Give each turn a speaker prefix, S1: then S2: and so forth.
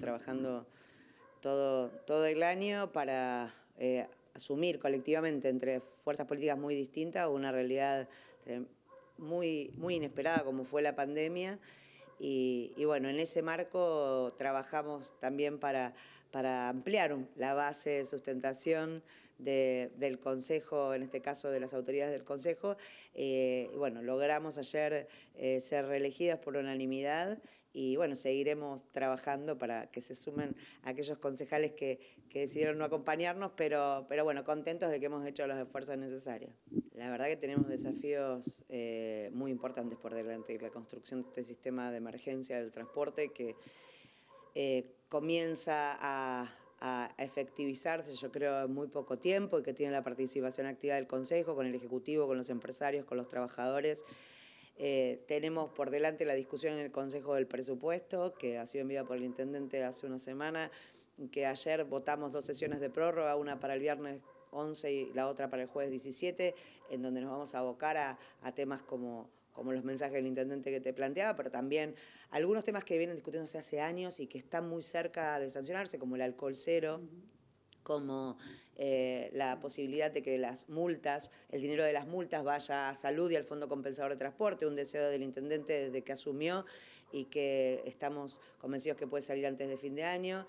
S1: trabajando todo, el año para eh, asumir colectivamente entre fuerzas políticas muy distintas una realidad eh, muy, muy inesperada como fue la pandemia. Y, bueno, en ese marco trabajamos también para ampliar la base de sustentación del Consejo, en este caso de las autoridades del Consejo. Eh, bueno, logramos ayer eh, ser reelegidas por unanimidad y bueno, seguiremos trabajando para que se sumen aquellos concejales que, que, decidieron no acompañarnos, pero, pero bueno, contentos de que hemos hecho los esfuerzos necesarios. La verdad que tenemos desafíos eh, muy importantes por delante, la construcción de este sistema de emergencia del transporte que comienza a, a efectivizarse, yo creo, en muy poco tiempo y que tiene la participación activa del Consejo, con el Ejecutivo, con los empresarios, con los trabajadores. Eh, tenemos por delante la discusión en el Consejo del Presupuesto, que ha sido enviada por el Intendente hace una semana, que ayer votamos dos sesiones de prórroga, una para el viernes 11 y la otra para el jueves 17, en donde nos vamos a abocar a temas como como los mensajes del intendente que te planteaba, pero también algunos temas que vienen discutiéndose hace años y que están muy cerca de sancionarse, como el alcohol cero, como eh, la posibilidad de que las multas, el dinero de las multas vaya a salud y al Fondo Compensador de Transporte, un deseo del intendente desde que asumió y que estamos convencidos que puede salir antes de fin de año.